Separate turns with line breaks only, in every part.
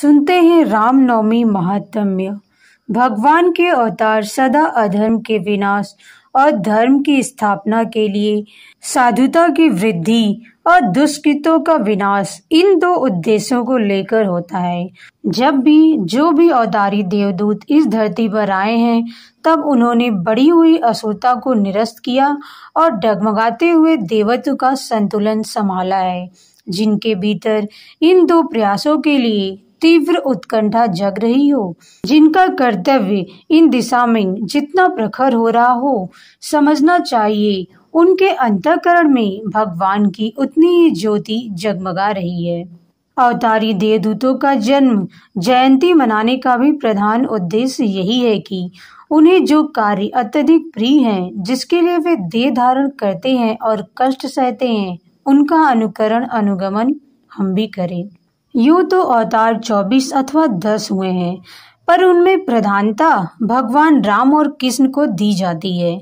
सुनते हैं रामनवमी महात्म्य भगवान के अवतार सदा अधर्म के विनाश और धर्म की स्थापना के लिए साधुता की वृद्धि और दुष्कृतों का विनाश इन दो उद्देश्यों को लेकर होता है जब भी जो भी अवतारी देवदूत इस धरती पर आए हैं तब उन्होंने बढ़ी हुई असुरता को निरस्त किया और डगमगाते हुए देवत्व का संतुलन संभाला है जिनके भीतर इन दो प्रयासों के लिए तीव्र उत्कंठा जग रही हो जिनका कर्तव्य इन दिशा में जितना प्रखर हो रहा हो समझना चाहिए उनके अंतकरण में भगवान की उतनी ही ज्योति जगमगा रही है अवतारी देवदूतों का जन्म जयंती मनाने का भी प्रधान उद्देश्य यही है कि उन्हें जो कार्य अत्यधिक प्रिय हैं जिसके लिए वे देह धारण करते हैं और कष्ट सहते हैं उनका अनुकरण अनुगमन हम भी करें यूं तो अवतार चौबीस अथवा दस हुए हैं पर उनमें प्रधानता भगवान राम और कृष्ण को दी जाती है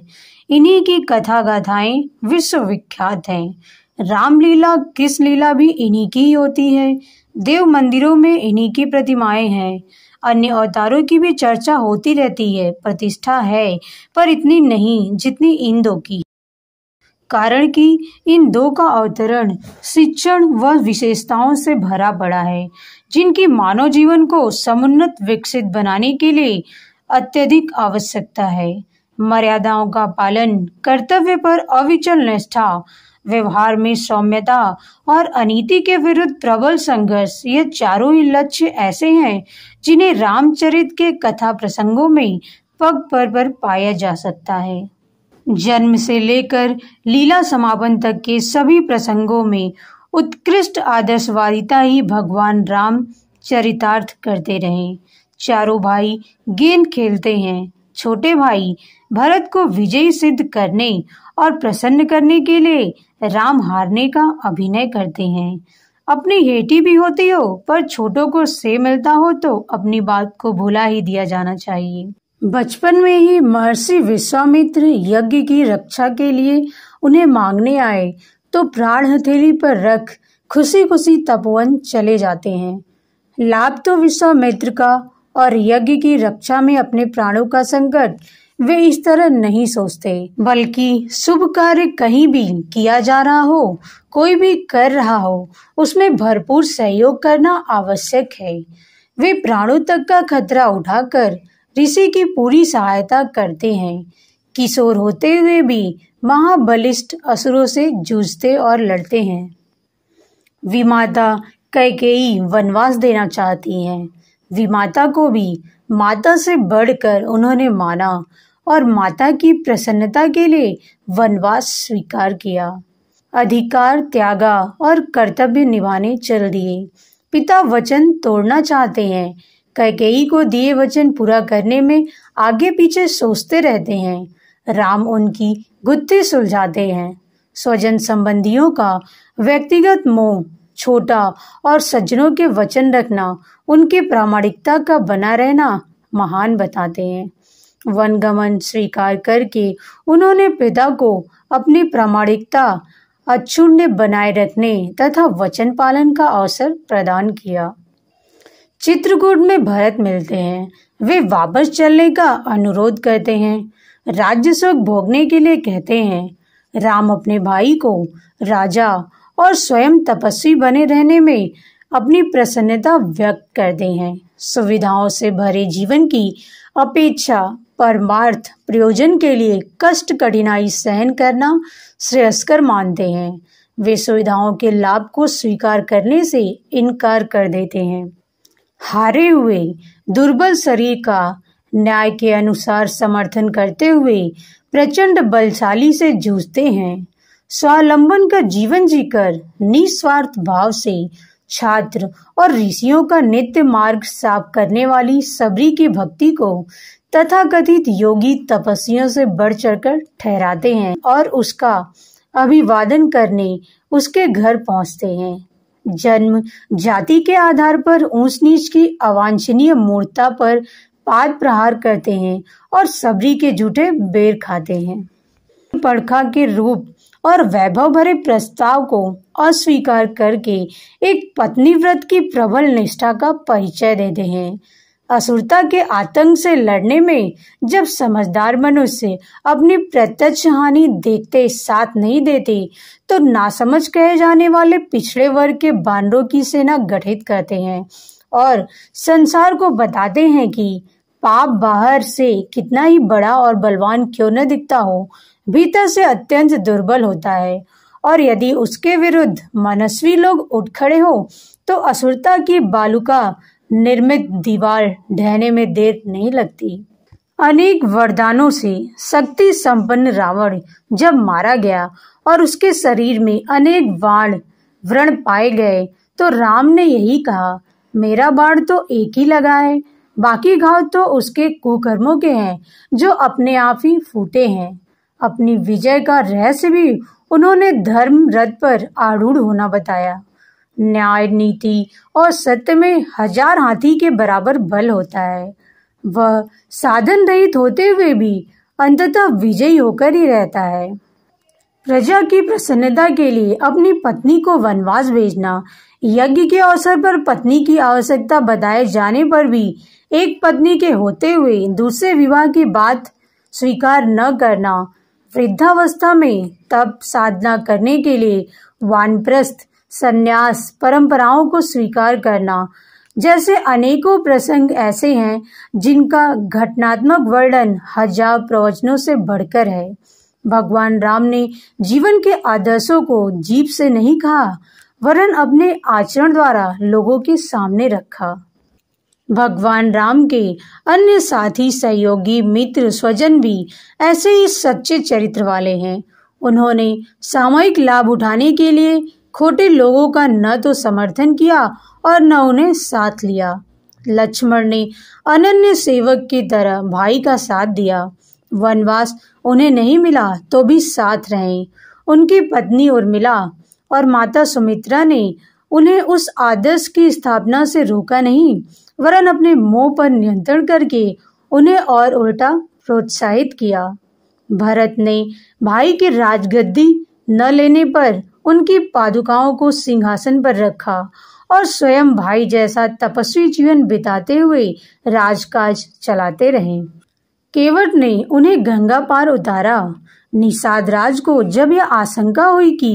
इन्हीं की कथा गाथाएं विश्वविख्यात हैं रामलीला कृष्ण लीला भी इन्हीं की ही होती है देव मंदिरों में इन्हीं की प्रतिमाएं हैं अन्य अवतारों की भी चर्चा होती रहती है प्रतिष्ठा है पर इतनी नहीं जितनी इन दो की कारण कि इन दो का अवतरण शिक्षण व विशेषताओं से भरा पड़ा है जिनकी मानव जीवन को समुन्नत विकसित बनाने के लिए अत्यधिक आवश्यकता है मर्यादाओं का पालन कर्तव्य पर अविचल निष्ठा व्यवहार में सौम्यता और अनिति के विरुद्ध प्रबल संघर्ष ये चारों ही लक्ष्य ऐसे हैं जिन्हें रामचरित के कथा प्रसंगों में पग पर पर पाया जा सकता है जन्म से लेकर लीला समापन तक के सभी प्रसंगों में उत्कृष्ट आदर्शवादिता ही भगवान राम चरितार्थ करते रहे चारों भाई गेंद खेलते हैं छोटे भाई भरत को विजयी सिद्ध करने और प्रसन्न करने के लिए राम हारने का अभिनय करते हैं अपनी हेटी भी होती हो पर छोटों को से मिलता हो तो अपनी बात को भुला ही दिया जाना चाहिए बचपन में ही महर्षि विश्वामित्र यज्ञ की रक्षा के लिए उन्हें मांगने आए तो प्राण हथेली पर रख खुशी खुशी तपवन चले जाते हैं लाभ तो विश्वामित्र का और यज्ञ की रक्षा में अपने प्राणों का संकट वे इस तरह नहीं सोचते बल्कि शुभ कार्य कहीं भी किया जा रहा हो कोई भी कर रहा हो उसमें भरपूर सहयोग करना आवश्यक है वे प्राणों तक का खतरा उठाकर ऋषि की पूरी सहायता करते हैं किशोर होते हुए भी महाबलिष्ठ असुरों से जूझते और लड़ते हैं विमाता कैकेयी वनवास देना चाहती हैं विमाता को भी माता से बढ़कर उन्होंने माना और माता की प्रसन्नता के लिए वनवास स्वीकार किया अधिकार त्यागा और कर्तव्य निभाने चल दिए पिता वचन तोड़ना चाहते हैं कैकेयी को दिए वचन पूरा करने में आगे पीछे सोचते रहते हैं राम उनकी गुत्थी सुलझाते हैं स्वजन संबंधियों का व्यक्तिगत मोह छोटा और सज्जनों के वचन रखना उनके प्रामाणिकता का बना रहना महान बताते हैं वनगमन स्वीकार करके उन्होंने पिता को अपनी प्रामाणिकता अक्षुण्य बनाए रखने तथा वचन पालन का अवसर प्रदान किया चित्रकूट में भरत मिलते हैं वे वापस चलने का अनुरोध करते हैं राज्य सुख भोगने के लिए कहते हैं राम अपने भाई को राजा और स्वयं तपस्वी बने रहने में अपनी प्रसन्नता व्यक्त करते हैं सुविधाओं से भरे जीवन की अपेक्षा परमार्थ प्रयोजन के लिए कष्ट कठिनाई सहन करना श्रेयस्कर मानते हैं वे सुविधाओं के लाभ को स्वीकार करने से इनकार कर देते हैं हारे हुए दुर्बल शरीर का न्याय के अनुसार समर्थन करते हुए प्रचंड बलशाली से जूझते हैं स्वालंबन का जीवन जीकर निस्वार्थ भाव से छात्र और ऋषियों का नित्य मार्ग साफ करने वाली सबरी की भक्ति को तथा कथित योगी तपस्वियों से बढ़ चढ़कर ठहराते हैं और उसका अभिवादन करने उसके घर पहुंचते हैं जन्म जाति के आधार पर ऊंच नीच की अवांछनीय मूर्ता पर पाद प्रहार करते हैं और सबरी के झूठे बेर खाते हैं पड़खा के रूप और वैभव भरे प्रस्ताव को अस्वीकार करके एक पत्नी व्रत की प्रबल निष्ठा का परिचय देते हैं असुरता के आतंक से लड़ने में जब समझदार मनुष्य अपनी प्रत्यक्ष हानि देखते साथ नहीं देते तो नासमझ कहे जाने वाले पिछड़े वर्ग के बानरों की सेना गठित करते हैं और संसार को बताते हैं कि पाप बाहर से कितना ही बड़ा और बलवान क्यों न दिखता हो भीतर से अत्यंत दुर्बल होता है और यदि उसके विरुद्ध मनस्वी लोग उठ खड़े हो तो असुरता की बालुका निर्मित दीवार ढहने में देर नहीं लगती अनेक वरदानों से शक्ति संपन्न रावण जब मारा गया और उसके शरीर में अनेक बाण व्रण पाए गए तो राम ने यही कहा मेरा बाण तो एक ही लगा है बाकी घाव तो उसके कुकर्मों के हैं जो अपने आप ही फूटे हैं अपनी विजय का रहस्य भी उन्होंने धर्म रथ पर आरूढ़ होना बताया न्याय नीति और सत्य में हजार हाथी के बराबर बल होता है वह साधन रहित होते हुए भी अंततः विजयी होकर ही रहता है प्रजा की प्रसन्नता के लिए अपनी पत्नी को वनवास भेजना यज्ञ के अवसर पर पत्नी की आवश्यकता बताए जाने पर भी एक पत्नी के होते हुए दूसरे विवाह की बात स्वीकार न करना वृद्धावस्था में तप साधना करने के लिए वानप्रस्थ संन्यास परंपराओं को स्वीकार करना जैसे अनेकों प्रसंग ऐसे हैं जिनका घटनात्मक वर्णन हजार प्रवचनों से बढ़कर है भगवान राम ने जीवन के आदर्शों को जीप से नहीं कहा वरन अपने आचरण द्वारा लोगों के सामने रखा भगवान राम के अन्य साथी सहयोगी मित्र स्वजन भी ऐसे ही सच्चे चरित्र वाले हैं उन्होंने सामयिक लाभ उठाने के लिए खोटे लोगों का न तो समर्थन किया और न उन्हें साथ लिया लक्ष्मण ने अनन्य सेवक की तरह भाई का साथ दिया वनवास उन्हें नहीं मिला तो भी साथ रहे उनकी पत्नी और मिला और माता सुमित्रा ने उन्हें उस आदर्श की स्थापना से रोका नहीं वरन अपने मोह पर नियंत्रण करके उन्हें और उल्टा प्रोत्साहित किया भरत ने भाई की राजगद्दी न लेने पर उनकी पादुकाओं को सिंहासन पर रखा और स्वयं भाई जैसा तपस्वी जीवन बिताते हुए राजकाज चलाते रहे केवट ने उन्हें गंगा पार उतारा निषाद राज को जब यह आशंका हुई कि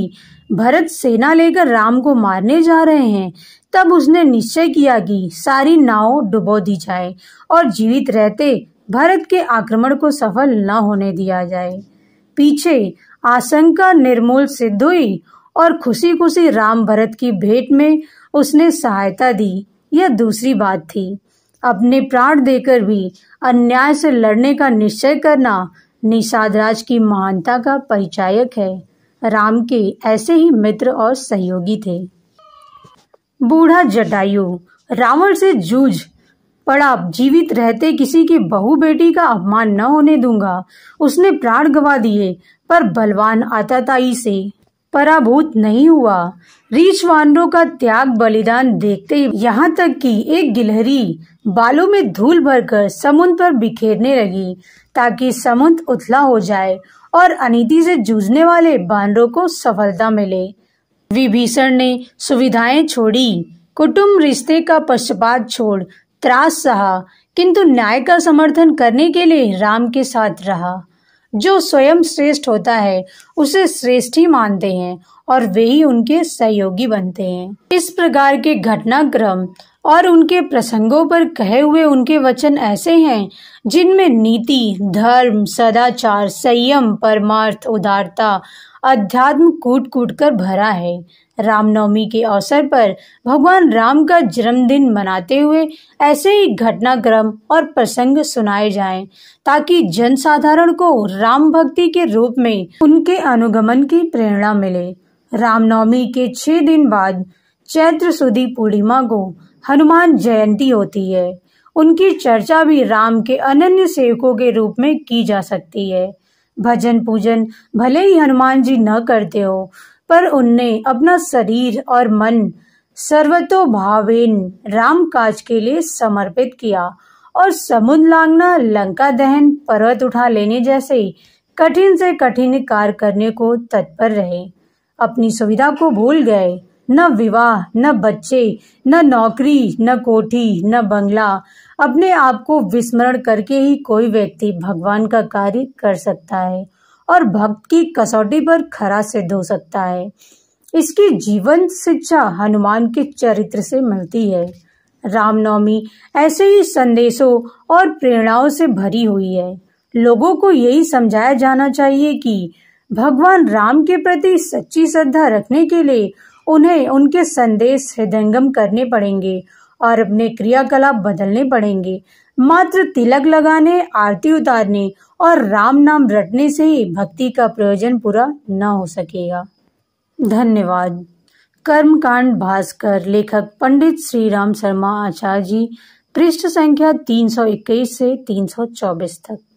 भरत सेना लेकर राम को मारने जा रहे हैं तब उसने निश्चय किया कि सारी नाव डुबो दी जाए और जीवित रहते भरत के आक्रमण को सफल न होने दिया जाए पीछे आशंका निर्मूल सिद्ध हुई और खुशी खुशी राम भरत की भेंट में उसने सहायता दी यह दूसरी बात थी अपने प्राण देकर भी अन्याय से लड़ने का निश्चय करना निषादराज की महानता का परिचायक है राम के ऐसे ही मित्र और सहयोगी थे बूढ़ा जटायु रावण से जूझ पड़ा जीवित रहते किसी की बहु बेटी का अपमान न होने दूंगा उसने प्राण गवा दिए पर बलवान आताताई से पराभूत नहीं हुआ रीछ वानरों का त्याग बलिदान देखते ही यहाँ तक कि एक गिलहरी बालों में धूल भरकर समुद्र पर बिखेरने लगी ताकि समुद्र उथला हो जाए और अनिति से जूझने वाले बानरों को सफलता मिले विभीषण ने सुविधाएं छोड़ी कुटुम्ब रिश्ते का पश्चात छोड़ त्रास सहा किंतु न्याय का समर्थन करने के लिए राम के साथ रहा जो स्वयं श्रेष्ठ होता है उसे श्रेष्ठ ही मानते हैं और वे ही उनके सहयोगी बनते हैं इस प्रकार के घटनाक्रम और उनके प्रसंगों पर कहे हुए उनके वचन ऐसे हैं जिनमें नीति धर्म सदाचार संयम परमार्थ उदारता अध्यात्म कूट कूट कर भरा है रामनवमी के अवसर पर भगवान राम का जन्मदिन मनाते हुए ऐसे ही घटनाक्रम और प्रसंग सुनाए जाएं ताकि जनसाधारण को राम भक्ति के रूप में उनके अनुगमन की प्रेरणा मिले रामनवमी के छह दिन बाद चैत्र सुदी पूर्णिमा को हनुमान जयंती होती है उनकी चर्चा भी राम के अनन्य सेवकों के रूप में की जा सकती है भजन पूजन भले ही हनुमान जी न करते हो पर उनने अपना शरीर और मन सर्वतोभावेन राम काज के लिए समर्पित किया और समुद्र लांगना लंका दहन पर्वत उठा लेने जैसे कठिन से कठिन कार्य करने को तत्पर रहे अपनी सुविधा को भूल गए न विवाह न बच्चे न नौकरी न कोठी न बंगला अपने आप को विस्मरण करके ही कोई व्यक्ति भगवान का कार्य कर सकता है और भक्त की कसौटी पर खरा सिद्ध हो सकता है इसकी जीवन शिक्षा हनुमान के चरित्र से मिलती है रामनवमी ऐसे ही संदेशों और प्रेरणाओं से भरी हुई है लोगों को यही समझाया जाना चाहिए कि भगवान राम के प्रति सच्ची श्रद्धा रखने के लिए उन्हें उनके संदेश हृदयंगम करने पड़ेंगे और अपने क्रियाकलाप बदलने पड़ेंगे मात्र तिलक लगाने आरती उतारने और राम नाम रटने से ही भक्ति का प्रयोजन पूरा न हो सकेगा
धन्यवाद
कर्मकांड भास्कर लेखक पंडित श्री राम शर्मा आचार्य जी पृष्ठ संख्या 321 से 324 तक